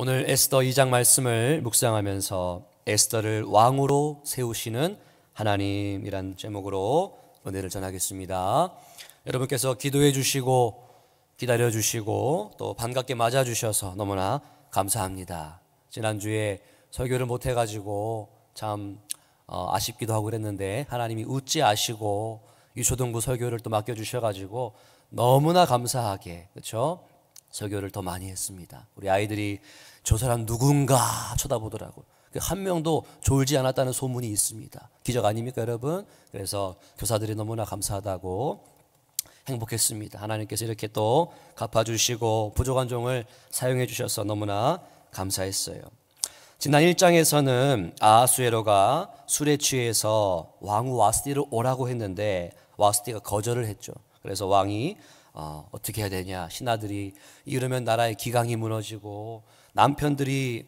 오늘 에스더 2장 말씀을 묵상하면서 에스더를 왕으로 세우시는 하나님이란 제목으로 은혜를 전하겠습니다. 여러분께서 기도해 주시고 기다려 주시고 또 반갑게 맞아 주셔서 너무나 감사합니다. 지난주에 설교를 못해 가지고 참 어, 아쉽기도 하고 그랬는데 하나님이 웃지 아시고 유초등부 설교를 또 맡겨 주셔 가지고 너무나 감사하게 그렇죠? 설교를 더 많이 했습니다. 우리 아이들이 저 사람 누군가 쳐다보더라고한 그 명도 졸지 않았다는 소문이 있습니다. 기적 아닙니까, 여러분? 그래서 교사들이 너무나 감사하다고 행복했습니다. 하나님께서 이렇게 또 갚아주시고 부족한 종을 사용해 주셔서 너무나 감사했어요. 지난 1장에서는 아수에로가 술에 취해서 왕후 와스디를 오라고 했는데 와스디가 거절을 했죠. 그래서 왕이 어, 어떻게 해야 되냐 신하들이 이러면 나라의 기강이 무너지고 남편들이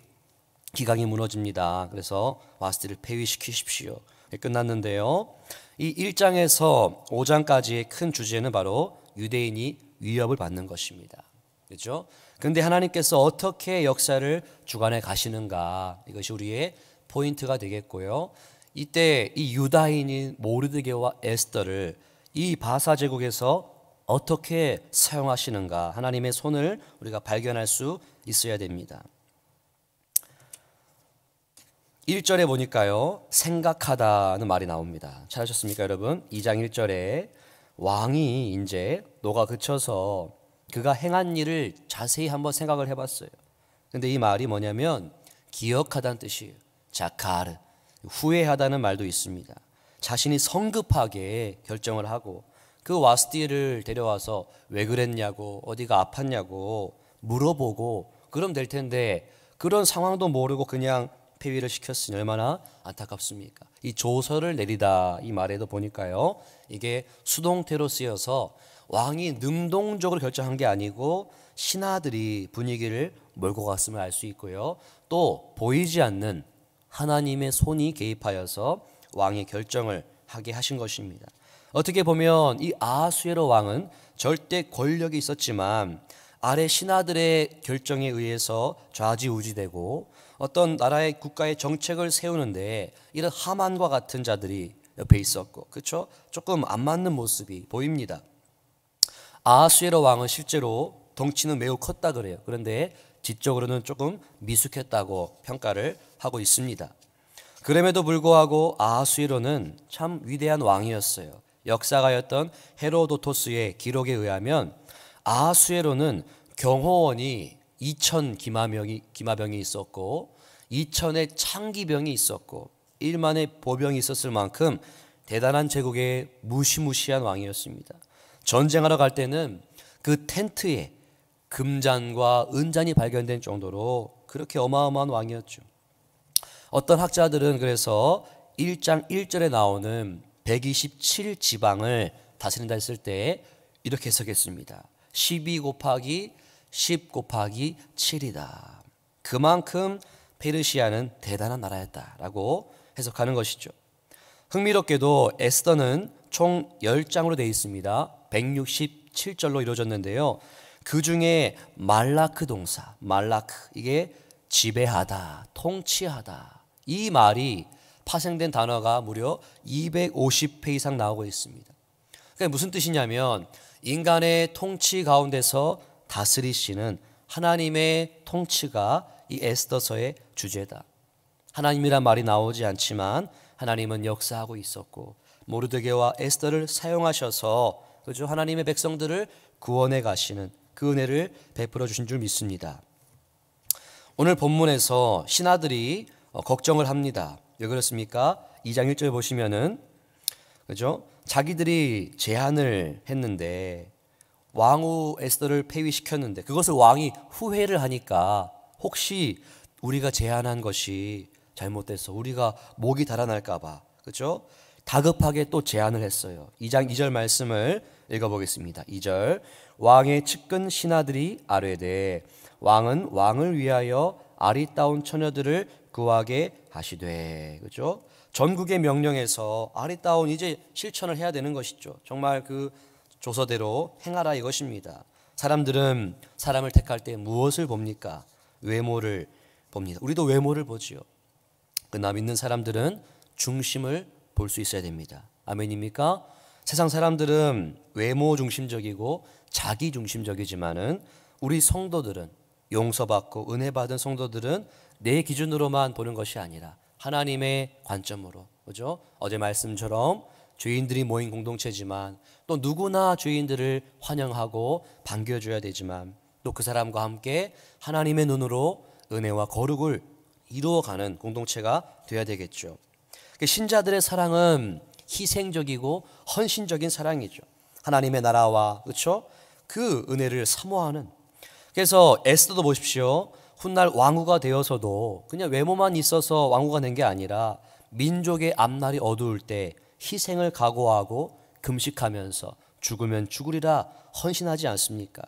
기강이 무너집니다. 그래서 와스티를 폐위시키십시오. 끝났는데요. 이 1장에서 5장까지의 큰 주제는 바로 유대인이 위협을 받는 것입니다. 그렇죠? 근데 하나님께서 어떻게 역사를 주관해 가시는가 이것이 우리의 포인트가 되겠고요. 이때 이 유다인인 모르드게와 에스더를 이 바사 제국에서 어떻게 사용하시는가 하나님의 손을 우리가 발견할 수 있어야 됩니다. 1절에 보니까요. 생각하다는 말이 나옵니다. 찾으셨습니까, 여러분? 2장 1절에 왕이 이제 노가 그쳐서 그가 행한 일을 자세히 한번 생각을 해 봤어요. 근데 이 말이 뭐냐면 기억하다는 뜻이에요. 자카르 후회하다는 말도 있습니다. 자신이 성급하게 결정을 하고 그 와스디를 데려와서 왜 그랬냐고 어디가 아팠냐고 물어보고 그럼 될 텐데 그런 상황도 모르고 그냥 폐위를 시켰으니 얼마나 안타깝습니까? 이 조서를 내리다 이 말에도 보니까요 이게 수동태로 쓰여서 왕이 능동적으로 결정한 게 아니고 신하들이 분위기를 몰고 갔음을 알수 있고요 또 보이지 않는 하나님의 손이 개입하여서 왕의 결정을 하게 하신 것입니다. 어떻게 보면 이아수에로 왕은 절대 권력이 있었지만 아래 신하들의 결정에 의해서 좌지우지되고 어떤 나라의 국가의 정책을 세우는데 이런 하만과 같은 자들이 옆에 있었고 그렇죠? 조금 안 맞는 모습이 보입니다. 아수에로 왕은 실제로 덩치는 매우 컸다 그래요. 그런데 지적으로는 조금 미숙했다고 평가를 하고 있습니다. 그럼에도 불구하고 아수에로는참 위대한 왕이었어요. 역사가였던 헤로도토스의 기록에 의하면 아수에로는 경호원이 2천 기마병이, 기마병이 있었고 2천의 창기병이 있었고 1만의 보병이 있었을 만큼 대단한 제국의 무시무시한 왕이었습니다. 전쟁하러 갈 때는 그 텐트에 금잔과 은잔이 발견된 정도로 그렇게 어마어마한 왕이었죠. 어떤 학자들은 그래서 1장 1절에 나오는 127 지방을 다스린다 했을 때 이렇게 해석했습니다. 12 곱하기 10 곱하기 7이다. 그만큼 페르시아는 대단한 나라였다라고 해석하는 것이죠. 흥미롭게도 에스더는 총 10장으로 되어 있습니다. 167절로 이루어졌는데요. 그 중에 말라크 동사, 말라크 이게 지배하다, 통치하다. 이 말이 파생된 단어가 무려 250회 이상 나오고 있습니다. 그게 무슨 뜻이냐면 인간의 통치 가운데서 다스리시는 하나님의 통치가 이 에스더서의 주제다. 하나님이란 말이 나오지 않지만 하나님은 역사하고 있었고 모르드게와 에스더를 사용하셔서 그죠 하나님의 백성들을 구원해 가시는 그 은혜를 베풀어 주신 줄 믿습니다. 오늘 본문에서 신하들이 어, 걱정을 합니다. 왜 그렇습니까? 2장 1절 보시면은 그죠? 자기들이 제안을 했는데 왕후 에스더를 폐위시켰는데 그것을 왕이 후회를 하니까 혹시 우리가 제안한 것이 잘못돼서 우리가 목이 달아날까 봐. 그죠? 다급하게 또 제안을 했어요. 2장 2절 말씀을 읽어보겠습니다. 2절 왕의 측근 신하들이 아뢰되 왕은 왕을 위하여 아리따운 처녀들을 구하게 하시되 그죠? 전국의 명령에서 아리따운 이제 실천을 해야 되는 것이죠. 정말 그 조서대로 행하라 이것입니다. 사람들은 사람을 택할 때 무엇을 봅니까? 외모를 봅니다. 우리도 외모를 보지요. 그나 믿는 사람들은 중심을 볼 수 있어야 됩니다. 아멘입니까? 세상 사람들은 외모 중심적이고 자기 중심적이지만은 우리 성도들은 용서받고 은혜 받은 성도들은 내 기준으로만 보는 것이 아니라 하나님의 관점으로 그죠? 어제 말씀처럼 죄인들이 모인 공동체지만 또 누구나 죄인들을 환영하고 반겨줘야 되지만 또 그 사람과 함께 하나님의 눈으로 은혜와 거룩을 이루어가는 공동체가 되어야 되겠죠. 그 신자들의 사랑은 희생적이고 헌신적인 사랑이죠. 하나님의 나라와 그렇죠? 그 은혜를 사모하는. 그래서 에스더도 보십시오. 훗날 왕후가 되어서도 그냥 외모만 있어서 왕후가 된 게 아니라 민족의 앞날이 어두울 때 희생을 각오하고 금식하면서 죽으면 죽으리라 헌신하지 않습니까?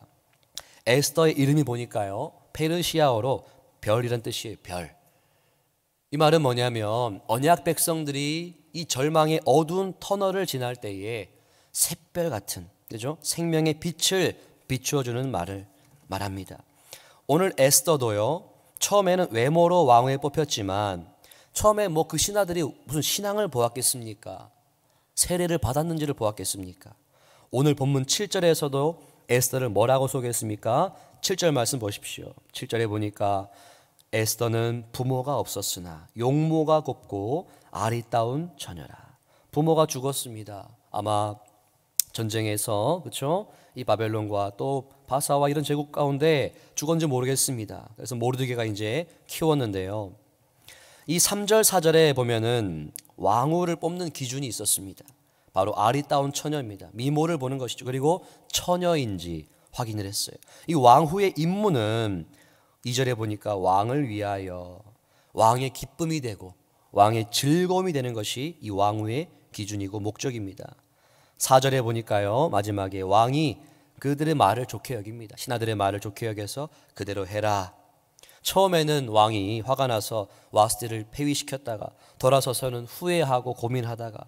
에스더의 이름이 보니까요. 페르시아어로 별이란 뜻이에요. 별. 이 말은 뭐냐면 언약 백성들이 이 절망의 어두운 터널을 지날 때에 샛별 같은 그죠? 생명의 빛을 비추어 주는 말을 말합니다. 오늘 에스더도요. 처음에는 외모로 왕후에 뽑혔지만 처음에 뭐 그 신하들이 무슨 신앙을 보았겠습니까? 세례를 받았는지를 보았겠습니까? 오늘 본문 7절에서도 에스더를 뭐라고 소개했습니까? 7절 말씀 보십시오. 7절에 보니까 에스더는 부모가 없었으나 용모가 곱고 아리따운 처녀라. 부모가 죽었습니다. 아마 전쟁에서 그렇죠? 이 바벨론과 또 바사와 이런 제국 가운데 죽었는지 모르겠습니다. 그래서 모르드게가 이제 키웠는데요. 이 3절 4절에 보면은 왕후를 뽑는 기준이 있었습니다. 바로 아리따운 처녀입니다. 미모를 보는 것이죠. 그리고 처녀인지 확인을 했어요. 이 왕후의 임무는 2절에 보니까 왕을 위하여 왕의 기쁨이 되고 왕의 즐거움이 되는 것이 이 왕후의 기준이고 목적입니다. 4절에 보니까요. 마지막에 왕이 그들의 말을 좋게 여깁니다. 신하들의 말을 좋게 여겨서 그대로 해라. 처음에는 왕이 화가 나서 와스티를 폐위시켰다가 돌아서서는 후회하고 고민하다가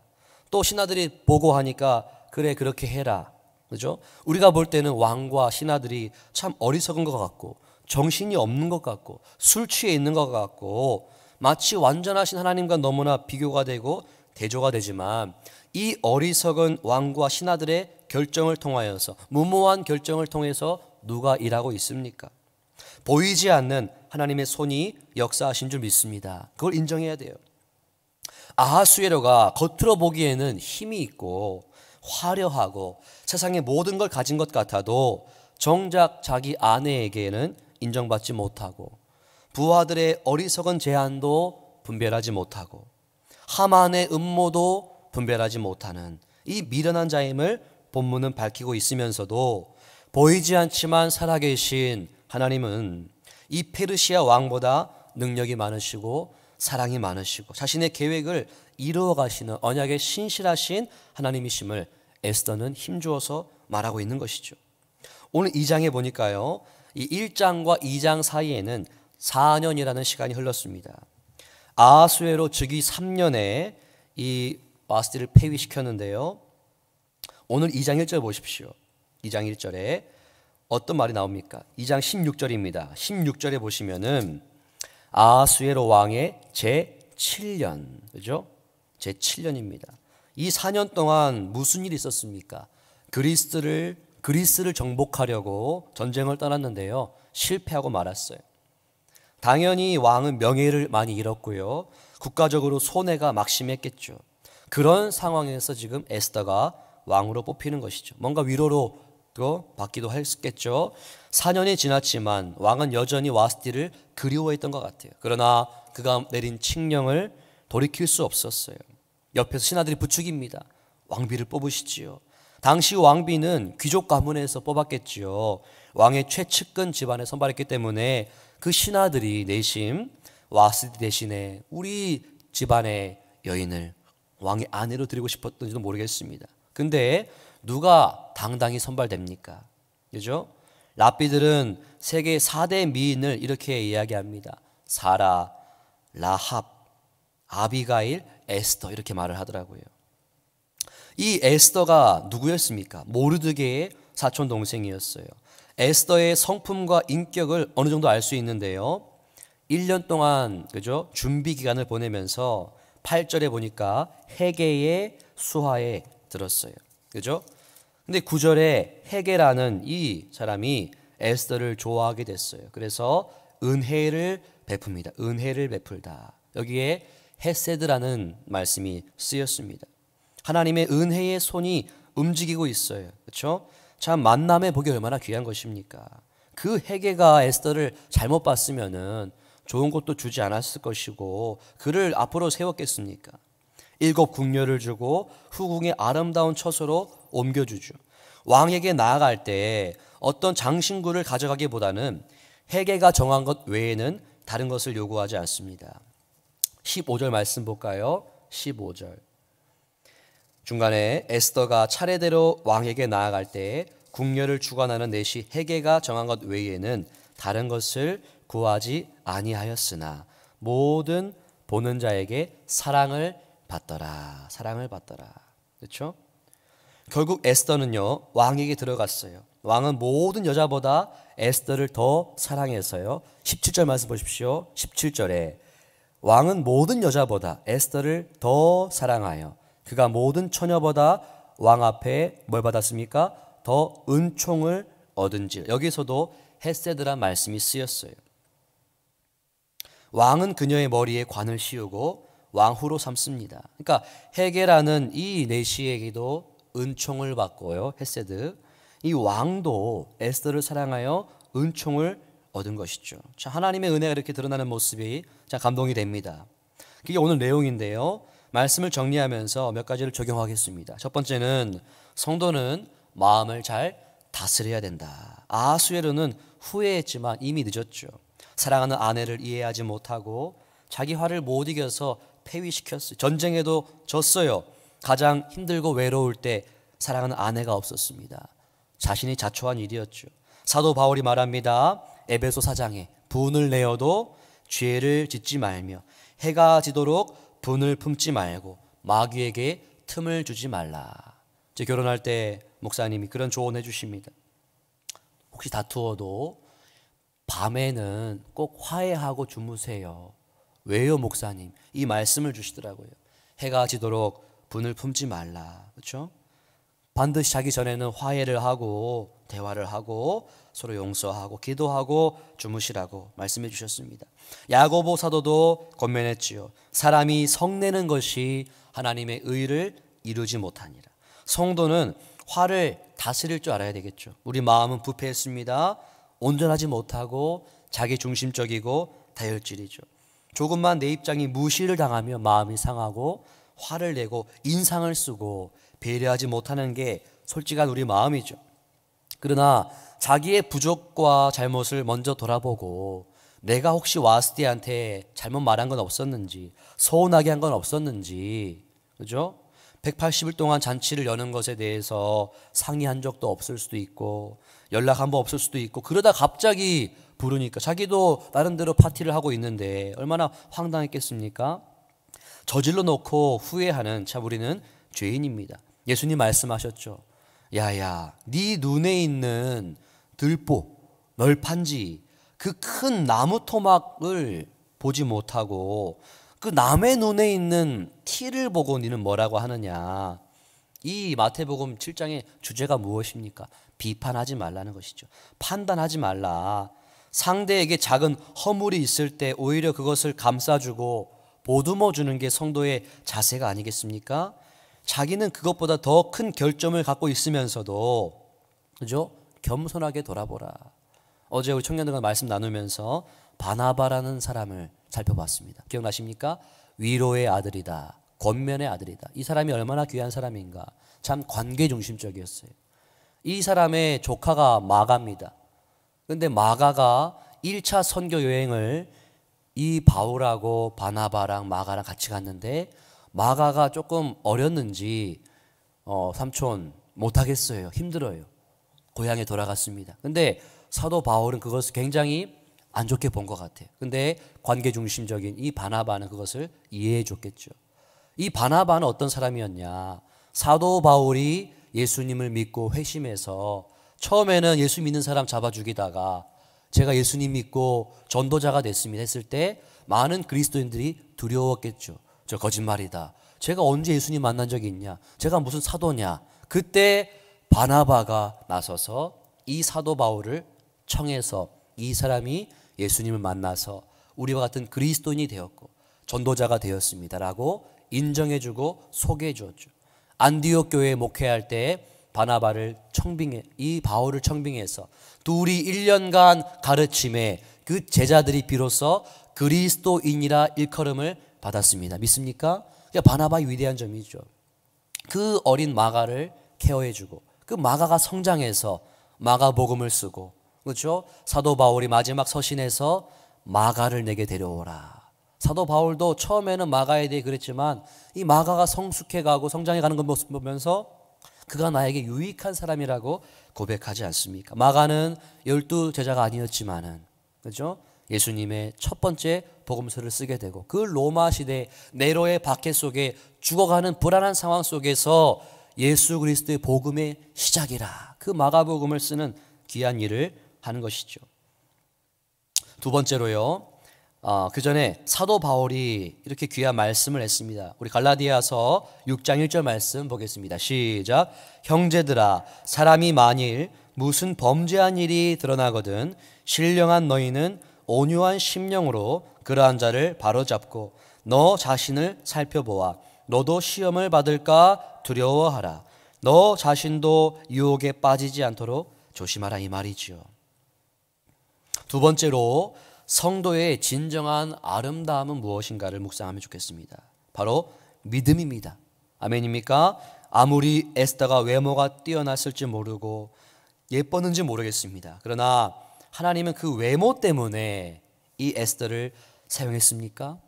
또 신하들이 보고하니까 그래 그렇게 해라. 그죠? 우리가 볼 때는 왕과 신하들이 참 어리석은 것 같고 정신이 없는 것 같고 술 취해 있는 것 같고 마치 완전하신 하나님과 너무나 비교가 되고 대조가 되지만 이 어리석은 왕과 신하들의 결정을 통하여서 무모한 결정을 통해서 누가 일하고 있습니까? 보이지 않는 하나님의 손이 역사하신 줄 믿습니다. 그걸 인정해야 돼요. 아하수에로가 겉으로 보기에는 힘이 있고 화려하고 세상의 모든 걸 가진 것 같아도 정작 자기 아내에게는 인정받지 못하고 부하들의 어리석은 제안도 분별하지 못하고 하만의 음모도 분별하지 못하는 이 미련한 자임을 본문은 밝히고 있으면서도 보이지 않지만 살아계신 하나님은 이 페르시아 왕보다 능력이 많으시고 사랑이 많으시고 자신의 계획을 이루어 가시는 언약에 신실하신 하나님이심을 에스더는 힘주어서 말하고 있는 것이죠. 오늘 2장에 보니까요. 이 1장과 2장 사이에는 4년이라는 시간이 흘렀습니다. 아수에로 즉위 3년에 이 마스디를 폐위시켰는데요. 오늘 2장 1절 보십시오. 2장 1절에 어떤 말이 나옵니까? 2장 16절입니다. 16절에 보시면은 아수에로 왕의 제 7년. 그죠? 제 7년입니다. 이 4년 동안 무슨 일이 있었습니까? 그리스를 그리스를 정복하려고 전쟁을 떠났는데요. 실패하고 말았어요. 당연히 왕은 명예를 많이 잃었고요. 국가적으로 손해가 막심했겠죠. 그런 상황에서 지금 에스더가 왕으로 뽑히는 것이죠. 뭔가 위로로 받기도 했겠죠. 4년이 지났지만 왕은 여전히 와스티를 그리워했던 것 같아요. 그러나 그가 내린 칙령을 돌이킬 수 없었어요. 옆에서 신하들이 부축입니다. 왕비를 뽑으시지요. 당시 왕비는 귀족 가문에서 뽑았겠지요. 왕의 최측근 집안에 선발했기 때문에 그 신하들이 내심 와스티 대신에 우리 집안의 여인을 왕의 아내로 드리고 싶었던지도 모르겠습니다. 근데 누가 당당히 선발됩니까? 그죠? 라삐들은 세계 4대 미인을 이렇게 이야기합니다. 사라, 라합, 아비가일, 에스더 이렇게 말을 하더라고요. 이 에스더가 누구였습니까? 모르드게의 사촌 동생이었어요. 에스더의 성품과 인격을 어느 정도 알 수 있는데요. 1년 동안 그죠? 준비 기간을 보내면서 8절에 보니까 해계의 수하에 들었어요. 그죠? 근데 9절에 해계라는 이 사람이 에스더를 좋아하게 됐어요. 그래서 은혜를 베풉니다. 은혜를 베풀다. 여기에 헤세드라는 말씀이 쓰였습니다. 하나님의 은혜의 손이 움직이고 있어요. 그렇죠? 참 만남의 복이 얼마나 귀한 것입니까? 그 해계가 에스더를 잘못 봤으면은 좋은 것도 주지 않았을 것이고 그를 앞으로 세웠겠습니까? 일곱 궁녀를 주고 후궁의 아름다운 처소로 옮겨주죠. 왕에게 나아갈 때 어떤 장신구를 가져가기보다는 회개가 정한 것 외에는 다른 것을 요구하지 않습니다. 15절 말씀 볼까요? 15절. 중간에 에스더가 차례대로 왕에게 나아갈 때 궁녀를 주관하는 내시 회개가 정한 것 외에는 다른 것을 구하지 아니하였으나 모든 보는 자에게 사랑을 받더라. 사랑을 받더라. 그렇죠? 결국 에스더는요. 왕에게 들어갔어요. 왕은 모든 여자보다 에스더를 더 사랑해서요. 17절 말씀 보십시오. 17절에 왕은 모든 여자보다 에스더를 더 사랑하여 그가 모든 처녀보다 왕 앞에 뭘 받았습니까? 더 은총을 얻은지. 여기서도 헤세드란 말씀이 쓰였어요. 왕은 그녀의 머리에 관을 씌우고 왕후로 삼습니다. 그러니까 헤게라는 이 내시에게도 은총을 받고요. 헤세드. 이 왕도 에스더를 사랑하여 은총을 얻은 것이죠. 자, 하나님의 은혜가 이렇게 드러나는 모습이 자, 감동이 됩니다. 그게 오늘 내용인데요. 말씀을 정리하면서 몇 가지를 적용하겠습니다. 첫 번째는 성도는 마음을 잘 다스려야 된다. 아수에르는 후회했지만 이미 늦었죠. 사랑하는 아내를 이해하지 못하고 자기 화를 못 이겨서 폐위시켰어요. 전쟁에도 졌어요. 가장 힘들고 외로울 때 사랑하는 아내가 없었습니다. 자신이 자초한 일이었죠. 사도 바울이 말합니다. 에베소 사장에 분을 내어도 죄를 짓지 말며 해가 지도록 분을 품지 말고 마귀에게 틈을 주지 말라. 제 결혼할 때 목사님이 그런 조언해 주십니다. 혹시 다투어도 밤에는 꼭 화해하고 주무세요. 왜요, 목사님? 이 말씀을 주시더라고요. 해가 지도록 분을 품지 말라. 그렇죠? 반드시 자기 전에는 화해를 하고 대화를 하고 서로 용서하고 기도하고 주무시라고 말씀해 주셨습니다. 야고보 사도도 건면했지요. 사람이 성내는 것이 하나님의 의를 이루지 못하니라. 성도는 화를 다스릴 줄 알아야 되겠죠. 우리 마음은 부패했습니다. 온전하지 못하고 자기 중심적이고 다혈질이죠. 조금만 내 입장이 무시를 당하며 마음이 상하고 화를 내고 인상을 쓰고 배려하지 못하는 게 솔직한 우리 마음이죠. 그러나 자기의 부족과 잘못을 먼저 돌아보고 내가 혹시 와스티한테 잘못 말한 건 없었는지 서운하게 한 건 없었는지 그죠? 180일 동안 잔치를 여는 것에 대해서 상의한 적도 없을 수도 있고 연락 한 번 없을 수도 있고 그러다 갑자기 부르니까 자기도 나름대로 파티를 하고 있는데 얼마나 황당했겠습니까? 저질러 놓고 후회하는 참 우리는 죄인입니다. 예수님 말씀하셨죠. 야야, 네 눈에 있는 들보 널판지 그 큰 나무 토막을 보지 못하고 그 남의 눈에 있는 티를 보고 니는 뭐라고 하느냐. 이 마태복음 7장의 주제가 무엇입니까? 비판하지 말라는 것이죠. 판단하지 말라. 상대에게 작은 허물이 있을 때 오히려 그것을 감싸주고 보듬어 주는 게 성도의 자세가 아니겠습니까? 자기는 그것보다 더 큰 결점을 갖고 있으면서도 그죠? 겸손하게 돌아보라. 어제 우리 청년들과 말씀 나누면서 바나바라는 사람을 살펴봤습니다. 기억나십니까? 위로의 아들이다. 권면의 아들이다. 이 사람이 얼마나 귀한 사람인가. 참 관계 중심적이었어요. 이 사람의 조카가 마가입니다. 근데 마가가 1차 선교 여행을 이 바울하고 바나바랑 마가랑 같이 갔는데 마가가 조금 어렸는지 어, 삼촌 못하겠어요. 힘들어요. 고향에 돌아갔습니다. 근데 사도 바울은 그것을 굉장히 안 좋게 본 것 같아요. 근데 관계 중심적인 이 바나바는 그것을 이해해 줬겠죠. 이 바나바는 어떤 사람이었냐? 사도 바울이 예수님을 믿고 회심해서 처음에는 예수 믿는 사람 잡아 죽이다가 제가 예수님 믿고 전도자가 됐습니다 했을 때 많은 그리스도인들이 두려웠겠죠. 저 거짓말이다. 제가 언제 예수님 만난 적이 있냐? 제가 무슨 사도냐? 그때 바나바가 나서서 이 사도 바울을 청해서 이 사람이 예수님을 만나서 우리와 같은 그리스도인이 되었고 전도자가 되었습니다라고 인정해주고 소개해 주었죠. 안디옥 교회 목회할 때에 바나바를 청빙해 이 바울을 청빙해서 둘이 1년간 가르침에 그 제자들이 비로소 그리스도인이라 일컬음을 받았습니다. 믿습니까? 그 바나바의 위대한 점이죠. 그 어린 마가를 케어해 주고 그 마가가 성장해서 마가복음을 쓰고 그렇죠? 사도 바울이 마지막 서신에서 마가를 내게 데려오라. 사도 바울도 처음에는 마가에 대해 그랬지만 이 마가가 성숙해 가고 성장해 가는 것걸 보면서 그가 나에게 유익한 사람이라고 고백하지 않습니까? 마가는 열두 제자가 아니었지만은 그렇죠? 예수님의 첫 번째 복음서를 쓰게 되고 그 로마 시대 네로의 박해 속에 죽어가는 불안한 상황 속에서 예수 그리스도의 복음의 시작이라 그 마가복음을 쓰는 귀한 일을 하는 것이죠. 두 번째로요. 어, 아, 그 전에 사도 바울이 이렇게 귀한 말씀을 했습니다. 우리 갈라디아서 6장 1절 말씀 보겠습니다. 시작. 형제들아, 사람이 만일 무슨 범죄한 일이 드러나거든 신령한 너희는 온유한 심령으로 그러한 자를 바로잡고 너 자신을 살펴보아 너도 시험을 받을까 두려워하라. 너 자신도 유혹에 빠지지 않도록 조심하라 이 말이지요. 두 번째로 성도의 진정한 아름다움은 무엇인가를 묵상하면 좋겠습니다. 바로 믿음입니다. 아멘입니까? 아무리 에스더가 외모가 뛰어났을지 모르고 예뻤는지 모르겠습니다. 그러나 하나님은 그 외모 때문에 이 에스더를 사용했습니까?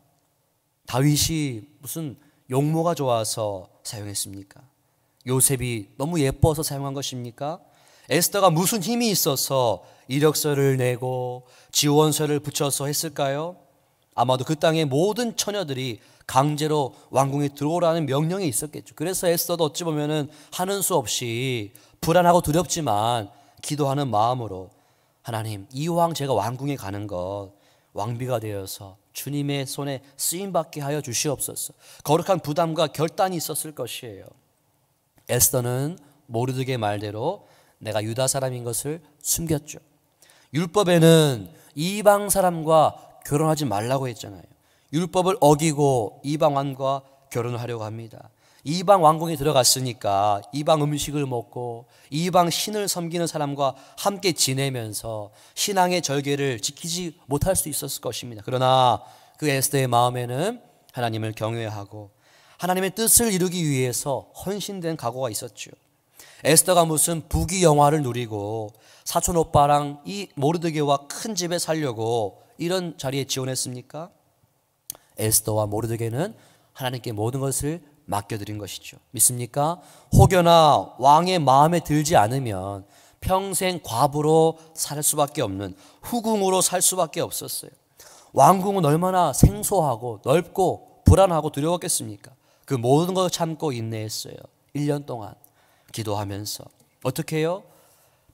다윗이 무슨 용모가 좋아서 사용했습니까? 요셉이 너무 예뻐서 사용한 것입니까? 에스더가 무슨 힘이 있어서 이력서를 내고 지원서를 붙여서 했을까요? 아마도 그 땅의 모든 처녀들이 강제로 왕궁에 들어오라는 명령이 있었겠죠. 그래서 에스더도 어찌 보면은 하는 수 없이 불안하고 두렵지만 기도하는 마음으로 하나님 이왕 제가 왕궁에 가는 것 왕비가 되어서 주님의 손에 쓰임 받게 하여 주시옵소서. 거룩한 부담과 결단이 있었을 것이에요. 에스더는 모르드게 말대로 내가 유다 사람인 것을 숨겼죠. 율법에는 이방 사람과 결혼하지 말라고 했잖아요. 율법을 어기고 이방 왕과 결혼을 하려고 합니다. 이방 왕궁에 들어갔으니까 이방 음식을 먹고 이방 신을 섬기는 사람과 함께 지내면서 신앙의 절개를 지키지 못할 수 있었을 것입니다. 그러나 그 에스더의 마음에는 하나님을 경외하고 하나님의 뜻을 이루기 위해서 헌신된 각오가 있었죠. 에스더가 무슨 부귀 영화를 누리고 사촌 오빠랑 이 모르드게와 큰 집에 살려고 이런 자리에 지원했습니까? 에스더와 모르드게는 하나님께 모든 것을 맡겨드린 것이죠. 믿습니까? 혹여나 왕의 마음에 들지 않으면 평생 과부로 살 수밖에 없는 후궁으로 살 수밖에 없었어요. 왕궁은 얼마나 생소하고 넓고 불안하고 두려웠겠습니까? 그 모든 걸 참고 인내했어요. 1년 동안. 기도하면서 어떻게 해요?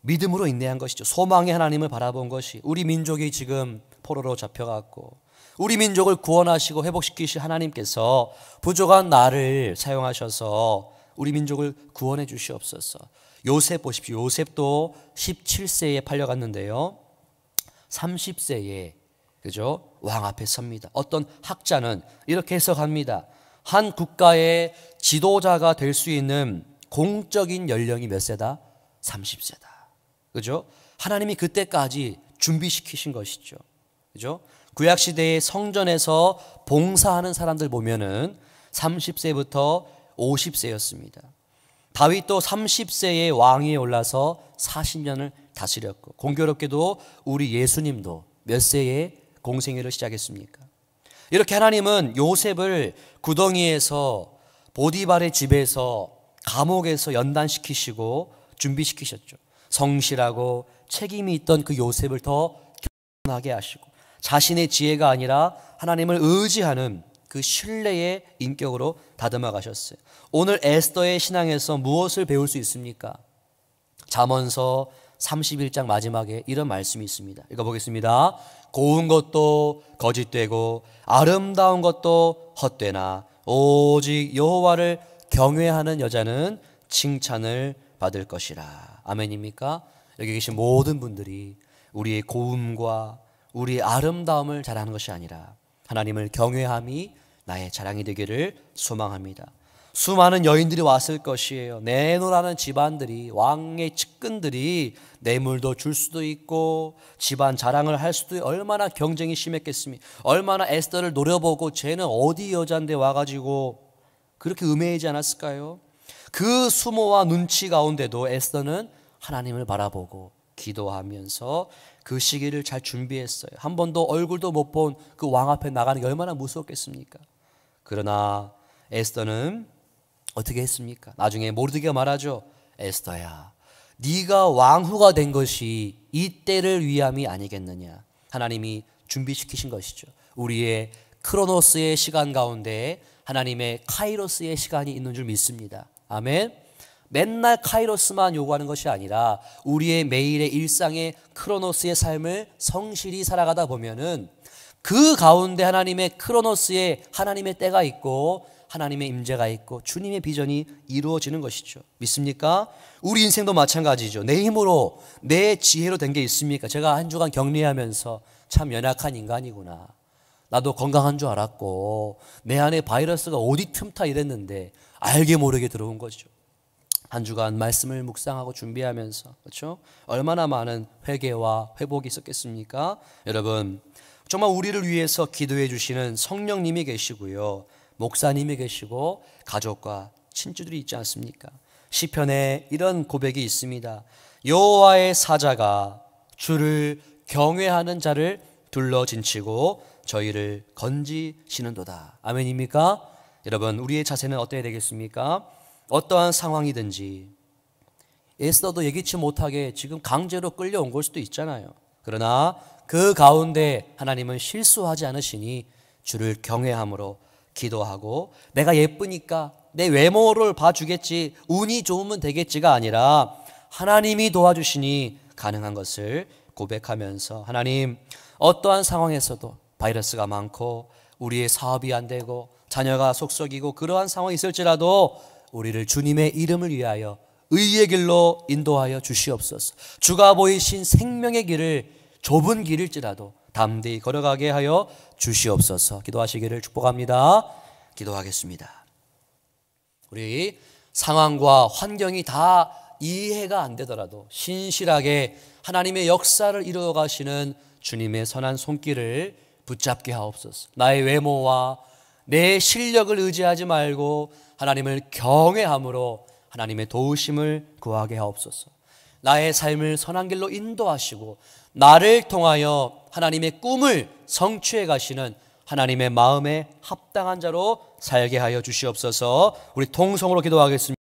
믿음으로 인내한 것이죠. 소망의 하나님을 바라본 것이 우리 민족이 지금 포로로 잡혀갔고 우리 민족을 구원하시고 회복시키실 하나님께서 부족한 나를 사용하셔서 우리 민족을 구원해 주시옵소서. 요셉 보십시오. 요셉도 17세에 팔려갔는데요. 30세에 그죠? 왕 앞에 섭니다. 어떤 학자는 이렇게 해석합니다. 한 국가의 지도자가 될 수 있는 공적인 연령이 몇 세다? 30세다. 그죠? 하나님이 그때까지 준비시키신 것이죠. 그죠? 구약 시대의 성전에서 봉사하는 사람들 보면은 30세부터 50세였습니다. 다윗도 30세에 왕위에 올라서 40년을 다스렸고 공교롭게도 우리 예수님도 몇 세에 공생애를 시작했습니까? 이렇게 하나님은 요셉을 구덩이에서 보디발의 집에서 감옥에서 연단시키시고 준비시키셨죠. 성실하고 책임이 있던 그 요셉을 더 견고하게 하시고 자신의 지혜가 아니라 하나님을 의지하는 그 신뢰의 인격으로 다듬어 가셨어요. 오늘 에스더의 신앙에서 무엇을 배울 수 있습니까? 잠언서 31장 마지막에 이런 말씀이 있습니다. 읽어 보겠습니다. 고운 것도 거짓되고 아름다운 것도 헛되나 오직 여호와를 경외하는 여자는 칭찬을 받을 것이라. 아멘입니까? 여기 계신 모든 분들이 우리의 고음과 우리의 아름다움을 자랑하는 것이 아니라 하나님을 경외함이 나의 자랑이 되기를 소망합니다. 수많은 여인들이 왔을 것이에요. 내노라는 집안들이 왕의 측근들이 뇌물도 줄 수도 있고 집안 자랑을 할 수도 얼마나 경쟁이 심했겠습니까? 얼마나 에스더를 노려보고 쟤는 어디 여잔데 와가지고 그렇게 음해하지 않았을까요? 그 수모와 눈치 가운데도 에스더는 하나님을 바라보고 기도하면서 그 시기를 잘 준비했어요. 한 번도 얼굴도 못 본 그 왕 앞에 나가는 게 얼마나 무서웠겠습니까? 그러나 에스더는 어떻게 했습니까? 나중에 모르드게 말하죠. 에스더야, 네가 왕후가 된 것이 이 때를 위함이 아니겠느냐. 하나님이 준비시키신 것이죠. 우리의 크로노스의 시간 가운데 하나님의 카이로스의 시간이 있는 줄 믿습니다. 아멘. 맨날 카이로스만 요구하는 것이 아니라 우리의 매일의 일상의 크로노스의 삶을 성실히 살아가다 보면은 그 가운데 하나님의 크로노스에 하나님의 때가 있고 하나님의 임재가 있고 주님의 비전이 이루어지는 것이죠. 믿습니까? 우리 인생도 마찬가지죠. 내 힘으로 내 지혜로 된 게 있습니까? 제가 한 주간 격리하면서 참 연약한 인간이구나. 나도 건강한 줄 알았고 내 안에 바이러스가 어디 틈타 이랬는데 알게 모르게 들어온 거죠. 한 주간 말씀을 묵상하고 준비하면서 그렇죠? 얼마나 많은 회개와 회복이 있었겠습니까? 여러분 정말 우리를 위해서 기도해 주시는 성령님이 계시고요. 목사님이 계시고 가족과 친주들이 있지 않습니까? 시편에 이런 고백이 있습니다. 여호와의 사자가 주를 경외하는 자를 둘러진치고 저희를 건지시는도다. 아멘입니까? 여러분, 우리의 자세는 어때야 되겠습니까? 어떠한 상황이든지 에스더도 예기치 못하게 지금 강제로 끌려온 걸 수도 있잖아요. 그러나 그 가운데 하나님은 실수하지 않으시니 주를 경외함으로 기도하고 내가 예쁘니까 내 외모를 봐주겠지 운이 좋으면 되겠지가 아니라 하나님이 도와주시니 가능한 것을 고백하면서 하나님 어떠한 상황에서도 바이러스가 많고 우리의 사업이 안 되고 자녀가 속썩이고 그러한 상황이 있을지라도 우리를 주님의 이름을 위하여 의의 길로 인도하여 주시옵소서. 주가 보이신 생명의 길을 좁은 길일지라도 담대히 걸어가게 하여 주시옵소서. 기도하시기를 축복합니다. 기도하겠습니다. 우리 상황과 환경이 다 이해가 안 되더라도 신실하게 하나님의 역사를 이루어 가시는 주님의 선한 손길을 붙잡게 하옵소서. 나의 외모와 내 실력을 의지하지 말고 하나님을 경외함으로 하나님의 도우심을 구하게 하옵소서. 나의 삶을 선한 길로 인도하시고 나를 통하여 하나님의 꿈을 성취해 가시는 하나님의 마음에 합당한 자로 살게 하여 주시옵소서. 우리 통성으로 기도하겠습니다.